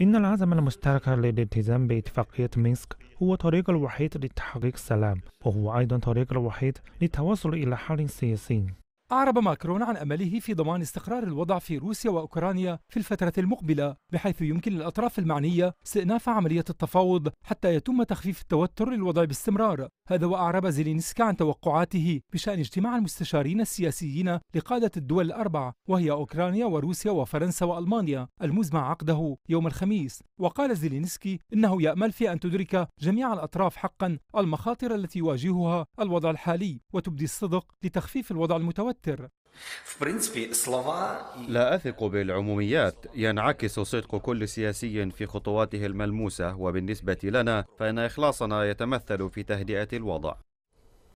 إن العزم المشترك للالتزام باتفاقية مينسك هو الطريق الوحيد لتحقيق السلام وهو أيضا الطريق الوحيد للتوصل إلى حل سياسي أعرب ماكرون عن أمله في ضمان استقرار الوضع في روسيا وأوكرانيا في الفترة المقبلة بحيث يمكن للأطراف المعنية استئناف عملية التفاوض حتى يتم تخفيف التوتر للوضع باستمرار هذا وأعرب زيلينسكا عن توقعاته بشأن اجتماع المستشارين السياسيين لقادة الدول الأربع وهي أوكرانيا وروسيا وفرنسا وألمانيا المزمع عقده يوم الخميس وقال زيلينسكي إنه يأمل في أن تدرك جميع الأطراف حقا المخاطر التي يواجهها الوضع الحالي وتبدي الصدق لتخفيف الوضع المتوتر متوتر لا أثق بالعموميات ينعكس صدق كل سياسي في خطواته الملموسة وبالنسبة لنا فإن إخلاصنا يتمثل في تهدئة الوضع